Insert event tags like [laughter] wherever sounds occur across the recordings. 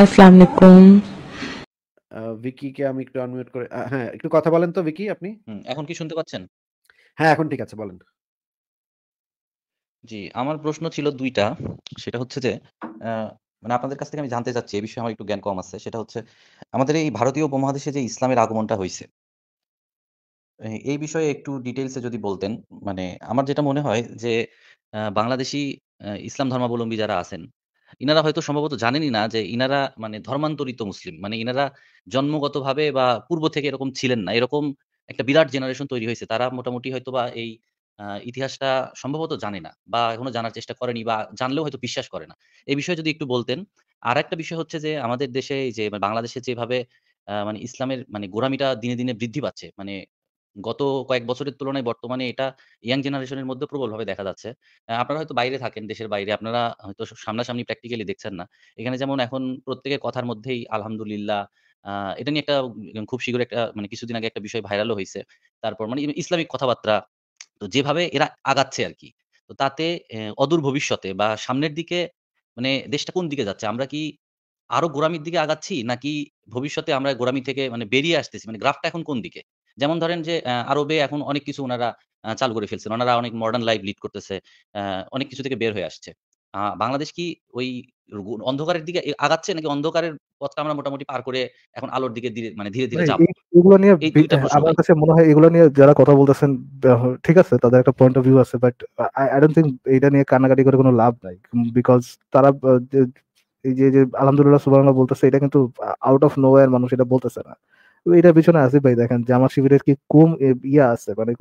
আসসালামু আলাইকুম ভিকিকে আমি একটু আনমিউট করে হ্যাঁ একটু কথা বলেন তো ভিকি আপনি এখন কি শুনতে পাচ্ছেন হ্যাঁ এখন ঠিক আছে বলেন জি আমার প্রশ্ন ছিল দুইটা সেটা হচ্ছে যে মানে আপনাদের কাছ থেকে আমি জানতে চাচ্ছি এই বিষয়ে আমার একটু জ্ঞান কম আছে সেটা হচ্ছে আমাদের এই ভারতীয় উপমহাদেশে যে ইসলামের আগমনটা হয়েছে এই বিষয়ে একটু ডিটেলসে যদি বলতেন মানে আমার যেটা মনে হয় যে বাংলাদেশি ইসলাম ধর্মাবলম্বী যারা আছেন ইনারা হয়তো সম্ভবত জানেনই না যে ইনারা মানে ধর্মান্তরিত মুসলিম মানে ইনারা জন্মগতভাবে বা পূর্ব থেকে এরকম ছিলেন না এরকম একটা বিরাট জেনারেশন তৈরি হয়েছে তারা মোটামুটি হয়তো বা এই ইতিহাসটা সম্ভবত জানে না বা এখনো জানার চেষ্টা করেনি বা জানলেও হয়তো বিশ্বাস করে না এই বিষয়ে যদি একটু বলতেন আর একটা বিষয় হচ্ছে যে আমাদের দেশে যে মানে বাংলাদেশে যেভাবে মানে ইসলামের মানে গোড়ামিটা দিনে দিনে বৃদ্ধি পাচ্ছে মানে গত কয়েক বছরের তুলনায় বর্তমানে এটা ইয়াং জেনারেশনের মধ্যে প্রবলভাবে দেখা যাচ্ছে। আপনারা হয়তো বাইরে থাকেন, দেশের বাইরে। আপনারা হয়তো সামনাসামনি প্র্যাকটিক্যালি দেখছেন না। এখানে যেমন এখন প্রত্যেকের কথার মধ্যেই আলহামদুলিল্লাহ এটা নিয়ে একটা খুব শীঘ্র একটা মানে কিছুদিন আগে একটা বিষয় ভাইরালও হয়েছে তারপর মানে ইসলামিক কথাবার্তা। তো যেভাবে এরা আগাচ্ছে আর কি তো তাতে অদূর ভবিষ্যতে বা সামনের দিকে মানে দেশটা কোন দিকে যাচ্ছে? আমরা কি আরো গোড়ামির দিকে আগাচ্ছি? নাকি ভবিষ্যতে আমরা গোড়ামি থেকে মানে বেরিয়ে আসতেছি? মানে গ্রাফটা এখন কোন দিকে? যেমন ধরেন যে আরবে এখন অনেক কিছু ওনারা চালু করে ফেলছেন ওনারা অনেক মডার্ন লাইফ লিড করতেছে অনেক কিছু থেকে বের হয়ে আসছে বাংলাদেশ কি ওই অন্ধকারের দিকে আগাচ্ছে নাকি অন্ধকারের পথটা আমরা মোটামুটি পার করে এখন আলোর দিকে মানে ধীরে ধীরে যাবো এগুলো নিয়ে আমার কাছে মনে হয় এগুলো নিয়ে যারা কথা বলতেছেন ঠিক আছে তাদের একটা পয়েন্ট অফ ভিউ আছে বাট আই ডোন্ট এটা নিয়ে কান্নাকাটি করে কোনো লাভ নাই বিকজ তারা এই যে আলহামদুলিল্লাহ সুবর্ণ বলতেছে এটা কিন্তু আউট অফ নো মানুষ এটা বলতেছে না এটা পিছনে আসিফ ভাই দেখেন জামাত শিবিরের কি কম ইয়া আছে মানে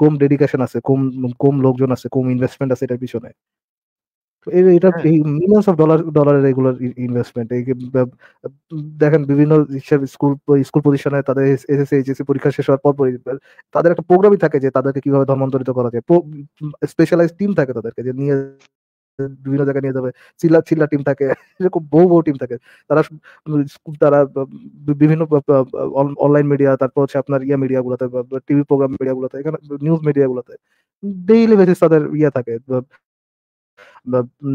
কম ডেডিকেশন আছে কম কম লোকজন আছে কম ইনভেস্টমেন্ট আছে এটার পিছনে এটা মিলিয়ন্স অফ ডলার ডলারের রেগুলার ইনভেস্টমেন্ট দেখেন বিভিন্ন স্কুল স্কুল প্রতিষ্ঠানে তাদের এসএসসি এইচএসসি পরীক্ষা শেষ হওয়ার পর তাদের একটা প্রোগ্রামই থাকে যে তাদেরকে কিভাবে ধর্মান্তরিত করা যায় স্পেশালাইজ টিম থাকে তাদেরকে যে নিয়ে বিভিন্ন জায়গায় নিয়ে যাবে চিল্লা চিল্লা টিম থাকে এরকম বহু বহু টিম থাকে তারা তারা বিভিন্ন অনলাইন মিডিয়া তারপর হচ্ছে আপনার ইয়া টিভি প্রোগ্রাম মিডিয়াগুলোতে এখানে নিউজ ডেইলি বেসিস তাদের ইয়া থাকে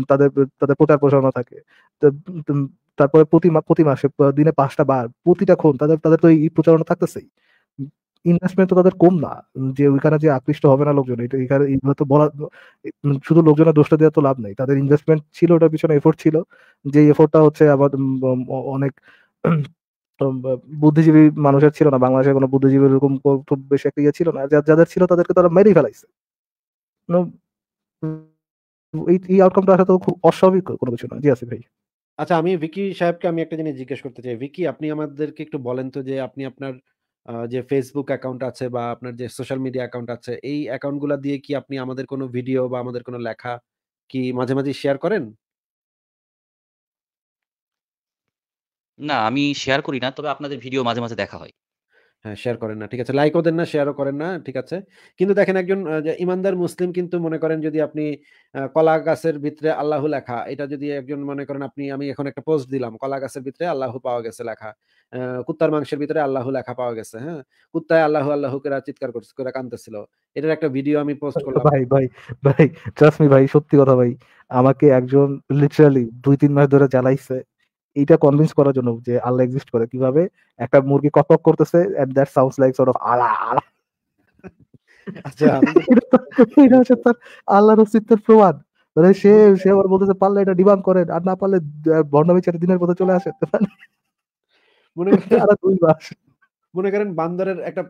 তাদের তাদের প্রচার প্রচারণা থাকে তারপরে প্রতি প্রতি মাসে দিনে পাঁচটা বার প্রতিটা ক্ষণ তাদের তাদের তো এই প্রচারণা থাকতেছেই ইনভেস্টমেন্ট তো তাদের কম না যে ওইখানে যে আকৃষ্ট হবে না লোকজন এটা এখানে তো বলা শুধু লোকজনের দোষটা দেওয়া তো লাভ নেই তাদের ইনভেস্টমেন্ট ছিল ওটার পিছনে এফোর্ট ছিল যে এফোর্টটা হচ্ছে আবার অনেক [clears throat] বুদ্ধিজীবী মানুষের ছিল না বাংলাদেশের কোনো বুদ্ধিজীবী এরকম খুব বেশি একটা ইয়ে ছিল না যাদের ছিল তাদেরকে তারা মেরেই ফেলাইছে এই এই আউটকামটা আসা তো খুব অস্বাভাবিক কোনো কিছু না জি আসিফ ভাই আচ্ছা আমি ভিকি সাহেবকে আমি একটা জিনিস জিজ্ঞেস করতে চাই ভিকি আপনি আমাদেরকে একটু বলেন তো যে আপনি আপনার যে ফেসবুক অ্যাকাউন্ট আছে বা আপনার যে সোশ্যাল মিডিয়া অ্যাকাউন্ট আছে এই অ্যাকাউন্টগুলো দিয়ে কি আপনি আমাদের কোনো ভিডিও বা আমাদের কোনো লেখা কি মাঝে মাঝে শেয়ার করেন? না, আমি শেয়ার করি না। তবে আপনাদের ভিডিও মাঝে, মাঝে দেখা হয়। হ্যাঁ, শেয়ার করেন না। ঠিক আছে। লাইকও দেন না, শেয়ারও করেন না। ঠিক আছে। কিন্তু দেখেন একজন ইমানদার মুসলিম কিন্তু মনে করেন যদি আপনি কলা গাছের ভিতরে আল্লাহ লেখা, এটা যদি একজন মনে করেন আপনি আমি এখন একটা পোস্ট দিলাম। কলা গাছের ভিতরে আল্লাহ পাওয়া গেছে লেখা। কুত্তার মাংসের ভিতরে আল্লাহ লেখা পাওয়া গেছে হ্যাঁ কুত্তায় আল্লাহ আল্লাহ করে চিৎকার করছে করে কাঁদতেছিল এটার একটা ভিডিও আমি পোস্ট আচ্ছা, করলাম ভাই ভাই ভাই ট্রাস্ট মি ভাই সত্যি কথা ভাই আমাকে একজন লিটারালি দুই তিন মাস ধরে জ্বালাইছে এটা কনভিন্স করার জন্য যে আল্লাহ এক্সিস্ট করে কিভাবে একটা মুরগি কক করতেছে and that sounds like sort of আলা আলা এটা হচ্ছে তার আল্লাহর অস্তিত্বের প্রমাণ মানে সে আচ্ছা। সে আবার বলতেছে পারলে এটা ডিমান্ড করেন আর না পারলে বর্ণবিচারের দিনের পথে চলে আসে মনে করেন দুই মাস মনে করেন বান্দরের একটা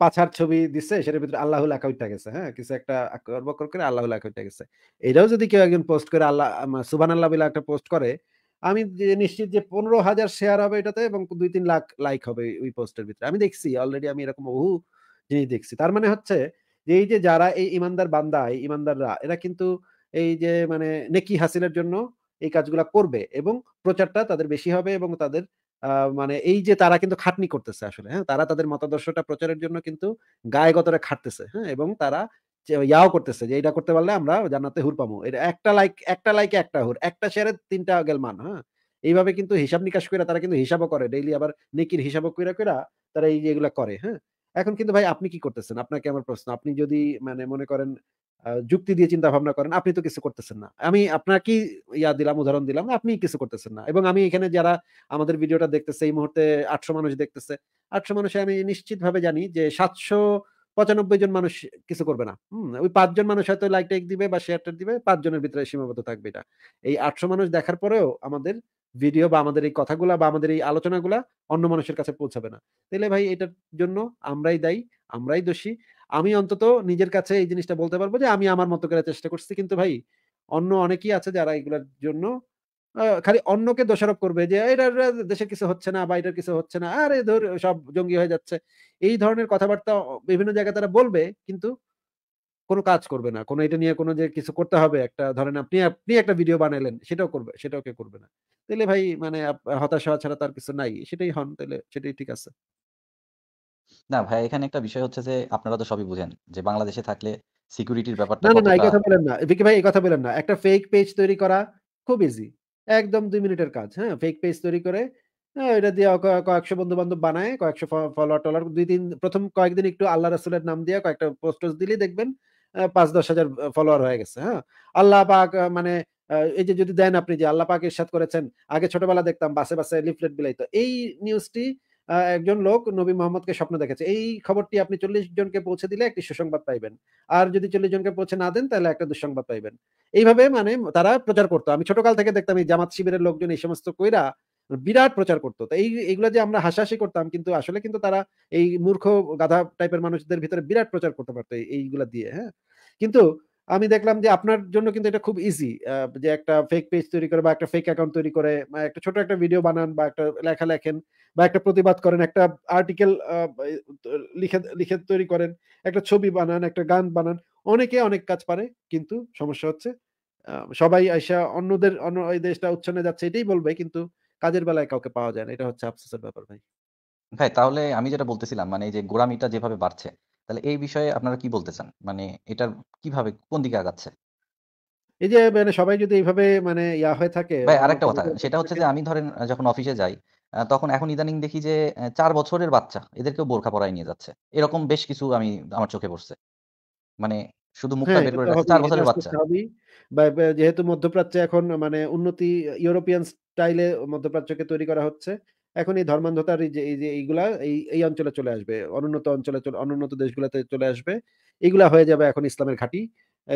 পাছার ছবি দিচ্ছে সেটার ভিতরে আল্লাহ লেখা উঠা গেছে হ্যাঁ কিছু একটা আকর বকর করে আল্লাহ লেখা উঠা গেছে এটাও যদি কেউ একজন পোস্ট করে আল্লাহ সুবান আল্লাহ বলে একটা পোস্ট করে আমি নিশ্চিত যে পনেরো হাজার শেয়ার হবে এটাতে এবং দুই তিন লাখ লাইক হবে ওই পোস্টের ভিতরে আমি দেখছি অলরেডি আমি এরকম বহু জিনিস দেখছি তার মানে হচ্ছে যে এই যে যারা এই ইমানদার বান্দা এই ইমানদাররা এরা কিন্তু এই যে মানে নেকি হাসিলের জন্য এই কাজগুলা করবে এবং প্রচারটা তাদের বেশি হবে এবং তাদের মানে এই যে তারা কিন্তু খাটনি করতেছে আসলে হ্যাঁ তারা তাদের মতাদর্শটা প্রচারের জন্য কিন্তু গায়ে গতরে খাটতেছে হ্যাঁ এবং তারা ইয়াও করতেছে যে এটা করতে পারলে আমরা জান্নাতে হুর পাবো এটা একটা লাইক একটা লাইকে একটা হুর একটা শেয়ারের তিনটা গেল মান হ্যাঁ এইভাবে কিন্তু হিসাব নিকাশ করে তারা কিন্তু হিসাবও করে ডেইলি আবার নেকির হিসাবও করে করে তারা এই যে এগুলা করে হ্যাঁ এখন কিন্তু ভাই আপনি কি করতেছেন আপনাকে আমার প্রশ্ন আপনি যদি মানে মনে করেন যুক্তি দিয়ে চিন্তা ভাবনা করেন আপনি তো কিছু করতেছেন না আমি আপনাকে ইয়া দিলাম উদাহরণ দিলাম আপনি কিছু করতেছেন না এবং আমি এখানে যারা আমাদের ভিডিওটা দেখতেছে এই মুহূর্তে আটশো মানুষ দেখতেছে আটশো মানুষে আমি নিশ্চিতভাবে জানি যে সাতশো পঁচানব্বই জন মানুষ কিছু করবে না হম ওই পাঁচজন মানুষ হয়তো লাইক টাইক দিবে বা শেয়ার দিবে পাঁচজনের ভিতরে সীমাবদ্ধ থাকবে এটা এই আটশো মানুষ দেখার পরেও আমাদের ভিডিও বা আমাদের এই কথাগুলা বা আমাদের এই আলোচনাগুলা অন্য মানুষের কাছে পৌঁছাবে না তাহলে ভাই এটার জন্য আমরাই দায়ী আমরাই দোষী আমি অন্তত নিজের কাছে এই জিনিসটা বলতে পারবো যে আমি আমার মতো করে চেষ্টা করছি কিন্তু ভাই অন্য অনেকেই আছে যারা এগুলোর জন্য খালি অন্যকে দোষারোপ করবে যে এটার দেশে কিছু হচ্ছে না বা এটার কিছু হচ্ছে না আরে ধর সব জঙ্গি হয়ে যাচ্ছে এই ধরনের কথাবার্তা বিভিন্ন জায়গায় তারা বলবে কিন্তু কোনো কাজ করবে না কোনো এটা নিয়ে কোনো যে কিছু করতে হবে একটা ধরেন আপনি আপনি একটা ভিডিও বানাইলেন সেটাও করবে সেটাও কে করবে না তাহলে ভাই মানে হতাশ হওয়া ছাড়া তার কিছু নাই সেটাই হন তাহলে সেটাই ঠিক আছে না ভাই এখানে একটা বিষয় হচ্ছে যে আপনারা তো সবই বুঝেন যে বাংলাদেশে থাকলে সিকিউরিটির ব্যাপারটা না না এই কথা বলেন না ভিকি ভাই এই কথা বলেন না একটা ফেক পেজ তৈরি করা খুব ইজি একদম দুই মিনিটের কাজ হ্যাঁ ফেক পেজ তৈরি করে হ্যাঁ, এটা দিয়ে কয়েকশো বন্ধু বান্ধব বানায় কয়েকশো ফলোয়ার টলার দুই তিন প্রথম কয়েকদিন একটু আল্লাহ রাসুলের নাম দিয়ে কয়েকটা পোস্টার্স দিলেই দেখবেন পাঁচ দশ হাজার ফলোয়ার হয়ে গেছে হ্যাঁ আল্লাহ পাক মানে এই যে যদি দেন আপনি যে আল্লাহ পাক ইরশাদ করেছেন আগে ছোটবেলা দেখতাম বাসে বাসে লিফলেট বিলাইতো এই নিউজটি একজন লোক নবী মোহাম্মদকে স্বপ্ন দেখেছে এই খবরটি আপনি চল্লিশ জনকে পৌঁছে দিলে একটি সুসংবাদ পাইবেন আর যদি চল্লিশ জনকে পৌঁছে না দেন তাহলে একটা দুঃসংবাদ পাইবেন এইভাবে মানে তারা প্রচার করতো আমি ছোটকাল থেকে দেখতাম এই জামাত শিবিরের লোকজন এই সমস্ত কইরা বিরাট প্রচার করতো তো এই এইগুলো যে আমরা হাসাহাসি করতাম কিন্তু আসলে কিন্তু তারা এই মূর্খ গাধা টাইপের মানুষদের ভিতরে বিরাট প্রচার করতে পারতো এইগুলা দিয়ে হ্যাঁ কিন্তু আমি দেখলাম যে আপনার জন্য কিন্তু এটা খুব ইজি যে একটা ফেক পেজ তৈরি করে বা একটা ফেক অ্যাকাউন্ট তৈরি করে একটা ছোট একটা ভিডিও বানান বা একটা লেখা লেখেন বা একটা প্রতিবাদ করেন একটা আর্টিকেল লিখে লিখে তৈরি করেন একটা ছবি বানান একটা গান বানান অনেকে অনেক কাজ পারে কিন্তু সমস্যা হচ্ছে সবাই আইসা অন্যদের অন্য এই দেশটা উচ্ছন্নে যাচ্ছে এটাই বলবে কিন্তু কাজের বেলায় কাউকে পাওয়া যায় না এটা হচ্ছে আফসোসের ব্যাপার ভাই ভাই তাহলে আমি যেটা বলতেছিলাম মানে যে গোড়ামিটা যেভাবে বাড়ছে তাহলে এই বিষয়ে আপনারা কি বলতে চান মানে এটার কিভাবে কোন দিকে আগাচ্ছে এই যে মানে সবাই যদি এইভাবে মানে ইয়া হয়ে থাকে ভাই মানে আরেকটা কথা সেটা হচ্ছে যে আমি ধরেন যখন অফিসে যাই তখন এখন ইদানিং দেখি যে চার বছরের বাচ্চা এদেরকেও বোরখা পরায় নিয়ে যাচ্ছে এরকম বেশ কিছু আমি আমার চোখে পড়ছে মানে শুধু মুখটা হ্যাঁ, বের করে রাখছে চার বছরের বাচ্চা যেহেতু মধ্যপ্রাচ্যে এখন মানে উন্নতি ইউরোপিয়ান স্টাইলে মধ্যপ্রাচ্যকে তৈরি করা হচ্ছে এখন এই ধর্মান্ধতার যে এই যে এইগুলা এই এই অঞ্চলে চলে আসবে অনুন্নত অঞ্চলে অনুন্নত দেশগুলোতে চলে আসবে এগুলা হয়ে যাবে এখন ইসলামের ঘাঁটি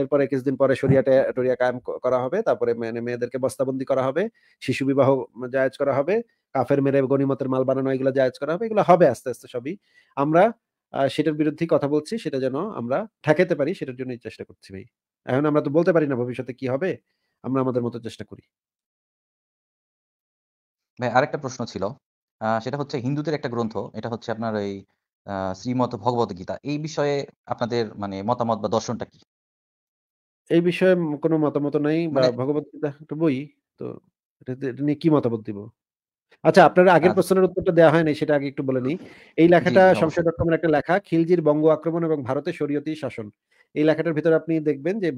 এরপরে কিছুদিন পরে সরিয়াটা টরিয়া কায়েম করা হবে তারপরে মানে মেয়েদেরকে বস্তাবন্দি করা হবে শিশু বিবাহ জায়জ করা হবে কাফের মেরে গণিমতের মাল বানানো এগুলো জায়জ করা হবে এগুলো হবে আস্তে আস্তে সবই আমরা সেটার বিরুদ্ধে কথা বলছি সেটা যেন আমরা ঠেকাতে পারি সেটার জন্যই চেষ্টা করছি ভাই এখন আমরা তো বলতে পারি না ভবিষ্যতে কি হবে আমরা আমাদের মতো চেষ্টা করি ভাই আরেকটা প্রশ্ন ছিল সেটা হচ্ছে হিন্দুদের একটা গ্রন্থ এটা হচ্ছে আপনার এই শ্রীমত ভগবত গীতা এই বিষয়ে আপনাদের মানে মতামত বা দর্শনটা কি এই বিষয়ে কোনো মতামত নাই বা মানে ভগবত গীতা একটা বই তো এটা নিয়ে কি মতামত দিব আচ্ছা আপনার আগের প্রশ্নের উত্তরটা দেওয়া হয়নি সেটা আগে একটু বলে নিই এই লেখাটা সংসদ অবশ্যই একটা লেখা খিলজির বঙ্গ আক্রমণ এবং ভারতে শরীয়তি শাসন এই লেখাটার ভিতরে আপনি দেখবেন যে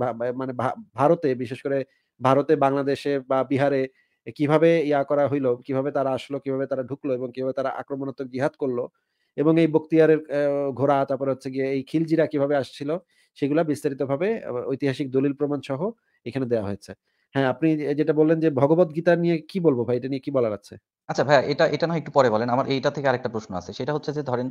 মানে ভারতে বিশেষ করে ভারতে বাংলাদেশে বা বিহারে কিভাবে ইয়া করা হইলো কিভাবে তারা আসলো কিভাবে তারা ঢুকলো এবং কিভাবে তারা আক্রমণাত্মক জিহাদ করলো এবং এই বক্তিয়ারের ঘোড়া তারপর হচ্ছে গিয়ে এই খিলজিরা কিভাবে আসছিল সেগুলা বিস্তারিতভাবে ঐতিহাসিক দলিল প্রমাণ সহ এখানে দেওয়া হয়েছে হ্যাঁ আপনি যেটা বললেন যে ভগবত গীতা নিয়ে কি বলবো ভাই এটা নিয়ে কি বলার আছে আচ্ছা ভাই এটা এটা না একটু পরে বলেন আমার এইটা থেকে আরেকটা প্রশ্ন আছে সেটা হচ্ছে যে ধরেন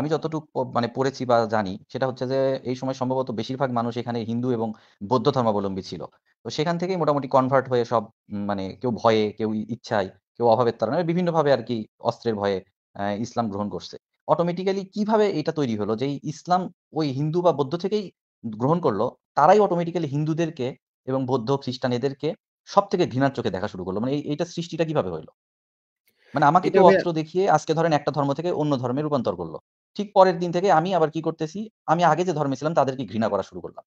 আমি যতটুকু মানে পড়েছি বা জানি সেটা হচ্ছে যে এই সময় সম্ভবত বেশিরভাগ মানুষ এখানে হিন্দু এবং বৌদ্ধ ধর্মাবলম্বী ছিল তো সেখান থেকেই মোটামুটি কনভার্ট হয়ে সব মানে কেউ ভয়ে কেউ ইচ্ছায় কেউ অভাবের তারা মানে বিভিন্নভাবে আর কি অস্ত্রের ভয়ে ইসলাম গ্রহণ করছে অটোমেটিক্যালি কিভাবে এটা তৈরি হলো যে ইসলাম ওই হিন্দু বা বৌদ্ধ থেকেই গ্রহণ করলো তারাই অটোমেটিক্যালি হিন্দুদেরকে এবং বৌদ্ধ খ্রিস্টান এদেরকে সব থেকে ঘৃণার চোখে দেখা শুরু করলো মানে এইটা সৃষ্টিটা কিভাবে হলো মানে আমাকে কেউ অস্ত্র দেখিয়ে আজকে ধরেন একটা ধর্ম থেকে অন্য ধর্মে রূপান্তর করলো ঠিক পরের দিন থেকে আমি আবার কি করতেছি আমি আগে যে ধর্মে ছিলাম তাদেরকে ঘৃণা করা শুরু করলাম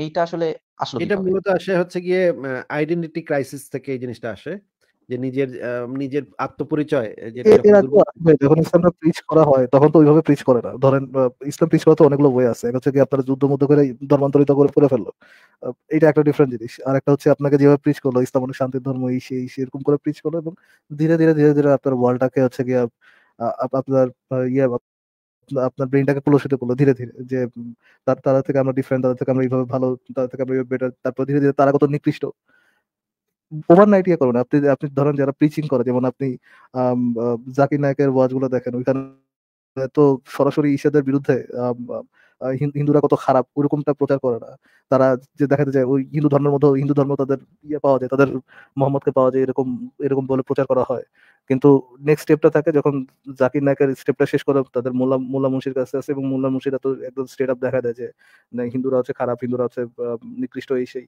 এইটা আসলে আসলে এটা মূলত আসে হচ্ছে গিয়ে আইডেন্টিটি ক্রাইসিস থেকে এই জিনিসটা আসে যে নিজের নিজের আত্মপরিচয় যখন প্রিচ করা হয় তখন তো ওইভাবে প্রিচ করে না ধরেন ইসলাম প্রিচ করা তো অনেকগুলো বই আছে এক হচ্ছে কি আপনারা যুদ্ধ মধ্য করে ধর্মান্তরিত করে পড়ে ফেললো এটা একটা ডিফারেন্ট জিনিস আর একটা হচ্ছে আপনাকে যেভাবে প্রিচ করলো ইসলাম অনেক মানে শান্তির ধর্ম এই সেই করে প্রিচ করলো এবং ধীরে ধীরে ধীরে ধীরে আপনার ওয়ার্ল্ডটাকে হচ্ছে গিয়ে আপনার ইয়ে আপনার ব্রেনটাকে কলুষিত করলো ধীরে ধীরে যে তারা থেকে আমরা ডিফারেন্ট তারা থেকে আমরা এইভাবে ভালো তারা থেকে আমরা বেটার তারপর ধীরে ধীরে তারা কত নিকৃষ্ট ইয়ে আপনি আপনি ধরেন যারা প্রিচিং করে যেমন আপনি জাকির নায়কের ওয়াজগুলো দেখেন ওইখানে তো সরাসরি ঈশাদের বিরুদ্ধে হিন্দুরা কত খারাপ ওরকমটা প্রচার করে না তারা যে দেখাতে যায় ওই হিন্দু ধর্মের মধ্যে হিন্দু ধর্ম তাদের ইয়ে পাওয়া যায় তাদের মোহাম্মদকে পাওয়া যায় এরকম এরকম বলে প্রচার করা হয় কিন্তু নেক্সট স্টেপটা থাকে যখন জাকির নায়কের স্টেপটা শেষ করে তাদের মোল্লা মোল্লা মুশির কাছে আসে এবং মোল্লা মুন্সিরা তো একদম স্টেট আপ দেখা দেয় যে হিন্দুরা হচ্ছে খারাপ হিন্দুরা হচ্ছে নিকৃষ্ট এই সেই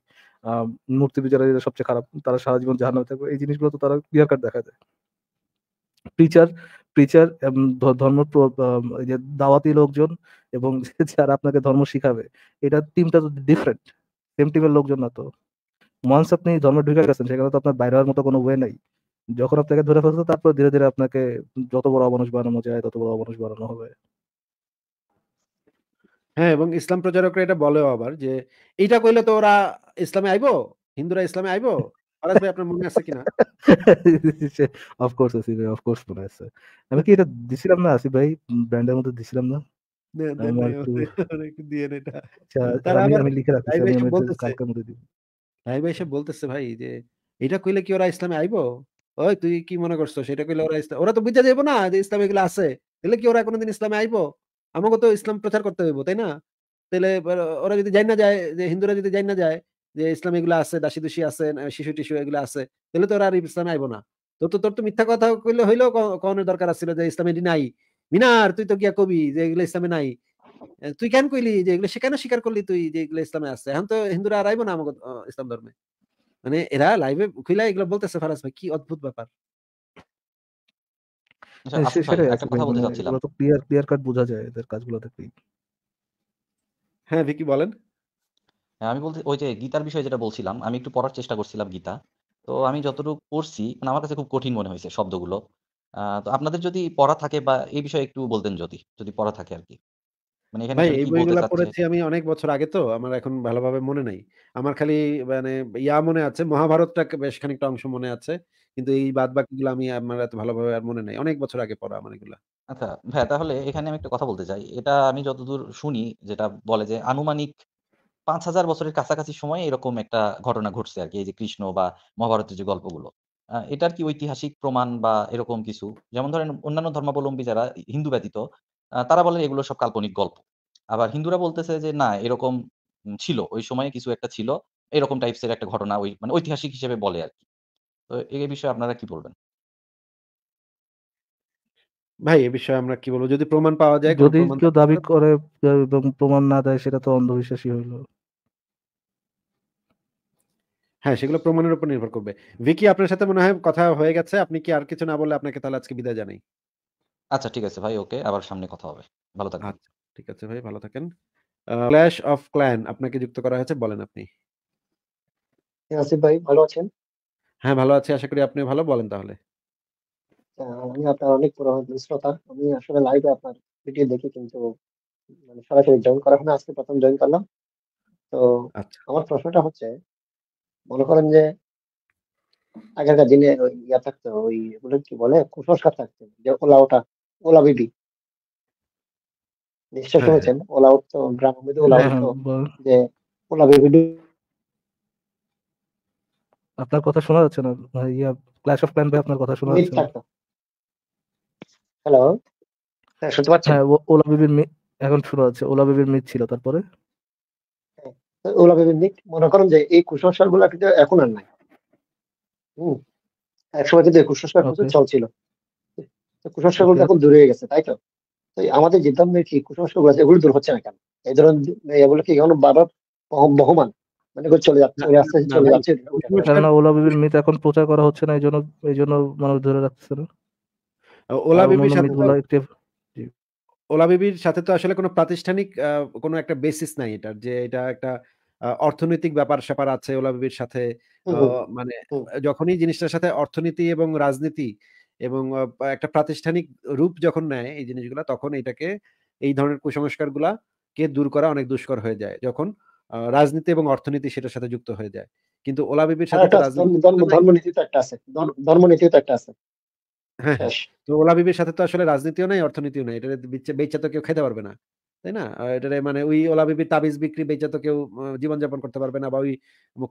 মূর্তি বিচারীরা সবচেয়ে খারাপ তারা সারা জীবন জাহান হয়ে থাকবে এই জিনিসগুলো তো তারা ক্লিয়ার কাট দেখা যায় প্রিচার প্রিচার ধর্ম যে দাওয়াতি লোকজন এবং [laughs] যারা আপনাকে ধর্ম শিখাবে এটা টিমটা তো ডিফারেন্ট সেম টিমের লোকজন না তো ওয়ান্স আপনি ধর্ম ঢুকে গেছেন সেখানে তো আপনার বাইরে হওয়ার মতো কোনো ওয়ে নাই যখন আপনাকে ধরে ফেলছে তারপর ধীরে ধীরে আপনাকে যত বড় অমানুষ বানানো যায় তত বড় অমানুষ বানানো হবে হ্যাঁ এবং ইসলাম প্রচারকরা এটা বলে আবার যে এইটা কইলে তো ওরা ইসলামে আইবো হিন্দুরা ইসলামে আইবো ফারাজ ভাই আপনার মনে আছে কিনা অফ কোর্স আছে ভাই অফ কোর্স মনে আছে আমি কি এটা দিছিলাম না আসি ভাই ব্র্যান্ডের মধ্যে দিছিলাম না ভাই ভাই সে বলতেছে ভাই যে এটা কইলে কি ওরা ইসলামে আইবো ওই তুই কি মনে করছো সেটা কইলে ওরা ওরা তো বুঝতে যাইবো না যে ইসলাম এগুলো আছে তাহলে কি ওরা কোনোদিন ইসলামে আইবো আমাকে তো ইসলাম প্রচার করতে হইব তাই না তাহলে ওরা যদি জান না যায় যে হিন্দুরা যদি জান না যায় যে ইসলাম এগুলো আছে দাসী দোষী আছে শিশু টিশু এগুলো আছে তাহলে তো ওরা আর ইসলামে আইবো না তো তোর তো মিথ্যা কথা কইলে হইলেও কখনের দরকার ছিল যে ইসলামে এটি নাই মিনার তুই তো গিয়া কবি যে এগুলো ইসলামে নাই তুই কেন কইলি যে এগুলো সে কেন স্বীকার করলি তুই যে এগুলো ইসলামে আছে এখন তো হিন্দুরা আর আইবো না আমাকে ইসলাম ধর্মে মানে এরা লাইভে খুলে এগুলো বলতেছে ফারাজ ভাই কি অদ্ভুত ব্যাপার আচ্ছা, হ্যাঁ, মানে হ্যাঁ ভিকি বলেন হ্যাঁ, আমি ওই যে গীতার বিষয়ে যেটা বলছিলাম আমি একটু পড়ার চেষ্টা করছিলাম গীতা তো আমি যতটুকু পড়ছি মানে আমার কাছে খুব কঠিন মনে হয়েছে শব্দগুলো তো আপনাদের যদি পড়া থাকে বা এই বিষয়ে একটু বলতেন যদি যদি পড়া থাকে আর কি মানে ভাই এই বইগুলো পড়েছি আমি অনেক বছর আগে তো আমার এখন ভালোভাবে মনে নাই আমার খালি মানে ইয়া মনে আছে মহাভারতটা বেশ খানিকটা অংশ মনে আছে কিন্তু এই বাদ বাকিগুলো আমি আমার এত ভালোভাবে আর মনে নাই অনেক বছর আগে পড়া আমার এগুলা আচ্ছা ভাই তাহলে এখানে আমি একটা কথা বলতে চাই এটা আমি যতদূর শুনি যেটা বলে যে আনুমানিক পাঁচ হাজার বছরের কাছাকাছি সময়ে এরকম একটা ঘটনা ঘটছে আর কি এই যে কৃষ্ণ বা মহাভারতের যে গল্পগুলো এটার কি ঐতিহাসিক প্রমাণ বা এরকম কিছু যেমন ধরেন অন্যান্য ধর্মাবলম্বী যারা হিন্দু ব্যতীত তারা বলেন এগুলো সব কাল্পনিক গল্প আবার হিন্দুরা বলতেছে যে না এরকম ছিল ওই সময়ে কিছু একটা ছিল এরকম টাইপসের একটা ঘটনা ওই মানে ঐতিহাসিক হিসেবে বলে আর কি তো এই বিষয়ে আপনারা কি বলবেন ভাই এ বিষয়ে আমরা কি বলবো যদি প্রমাণ পাওয়া যায় যদি কেউ দাবি করে এবং প্রমাণ না দেয় সেটা তো অন্ধবিশ্বাসী হইলো হ্যাঁ সেগুলো প্রমাণের উপর নির্ভর করবে ভিকি আপনার সাথে মনে হয় কথা হয়ে গেছে আপনি কি আর কিছু না বললে আপনাকে তাহলে আজকে বিদায় জানাই আচ্ছা ঠিক আছে ভাই ওকে আবার সামনে কথা হবে ভালো থাকবেন আচ্ছা ঠিক আছে ভাই ভালো থাকেন ক্ল্যাশ অফ ক্ল্যান আপনাকে যুক্ত করা হয়েছে বলেন আপনি আসিফ ভাই ভালো আছেন হ্যাঁ ভালো আছি আশা করি আপনি ভালো বলেন তাহলে আচ্ছা, আমি আপনার অনেক পুরনো শ্রোতা আমি আসলে লাইভে আপনার ভিডিও দেখি কিন্তু মানে সরাসরি জয়েন করা হয় না আজকে প্রথম জয়েন করলাম তো আচ্ছা। আমার প্রশ্নটা হচ্ছে মনে করেন যে আগেকার দিনে ইয়া থাকতো ওই কি বলে কুসংস্কার থাকতো যে ওলাওটা ওলা বিডি নিশ্চয় হ্যাঁ। শুনেছেন ওলা উঠতো গ্রাম ওলা হ্যাঁ, উঠতো যে ওলা বিডি আপনার কথা শোনা যাচ্ছে না মানে ইয়া ক্লাস অফ ক্ল্যান ভাই আপনার কথা শোনা যাচ্ছে না হ্যালো হ্যাঁ শুনতে পাচ্ছেন হ্যাঁ ওলা বিবির এখন শোনা যাচ্ছে ওলা বিবির মিথ ছিল তারপরে হ্যাঁ, ওলা বিবির মিথ মনে করেন যে এই কুসংস্কার গুলা কিন্তু এখন আর নাই হম একসময় কিন্তু এই কুসংস্কার প্রচুর চলছিল কুসংস্কারগুলো এখন দূরে হয়ে গেছে তাই তো তাই আমাদের যেতাম ধর্মের কি কুসংস্কারগুলো আছে এগুলো দূর হচ্ছে না কেন এই ধরনের এগুলো কি মানে এখন বারবার বহমান প্রচার করা হচ্ছে না ওলা বিবির সাথে ওলা সাথে তো আসলে কোনো প্রাতিষ্ঠানিক কোনো একটা বেসিস নাই এটার যে এটা একটা অর্থনৈতিক ব্যাপার স্যাপার আছে ওলা সাথে মানে যখনই জিনিসটার সাথে অর্থনীতি এবং রাজনীতি এবং একটা প্রাতিষ্ঠানিক রূপ যখন নেয় এই জিনিসগুলো তখন এটাকে এই ধরনের কুসংস্কারগুলা কে দূর করা অনেক দুষ্কর হয়ে যায় যখন রাজনীতি এবং অর্থনীতি সেটার সাথে যুক্ত হয়ে যায় কিন্তু ওলা বিবির হ্যাঁ, সাথে একটা ধর্মনীতি তো একটা আছে হ্যাঁ, হ্যাঁ। তো ওলা বিবির সাথে তো আসলে রাজনীতিও নাই অর্থনীতিও নাই এটা বেচা তো কেউ খেতে পারবে না তাই না এটারে মানে ওই ওলা বিবির তাবিজ বিক্রি বেচে তো কেউ জীবনযাপন করতে পারবে না বা ওই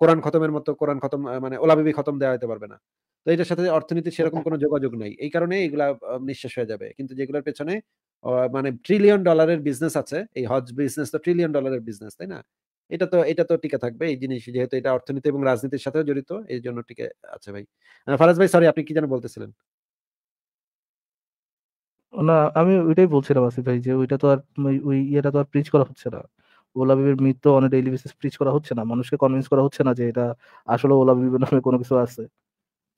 কোরআন খতমের মতো কোরআন খতম মানে ওলা বিবি খতম দেওয়া যেতে পারবে না তো এটার সাথে অর্থনীতির সেরকম হ্যাঁ। কোনো যোগাযোগ নাই এই কারণে এগুলা নিঃশেষ হয়ে যাবে কিন্তু যেগুলোর পেছনে মানে ট্রিলিয়ন ডলারের বিজনেস আছে এই হজ বিজনেস তো ট্রিলিয়ন ডলারের বিজনেস তাই না এটা তো এটা তো টিকে থাকবে এই জিনিস যেহেতু এটা অর্থনীতি এবং রাজনীতির সাথেও জড়িত এই জন্য টিকে আছে ভাই ফারাজ ভাই সরি আপনি কি যেন বলতেছিলেন না আমি ওইটাই বলছিলাম আসিফ ভাই যে ওইটা তো আর ওই ইয়েটা তো আর প্রিচ করা হচ্ছে না ওলা বিবির মৃত্যু অন ডেইলি বেসিস প্রিচ করা হচ্ছে না মানুষকে কনভিন্স করা হচ্ছে না যে এটা আসলে ওলা বিবির নামে কোনো কিছু আছে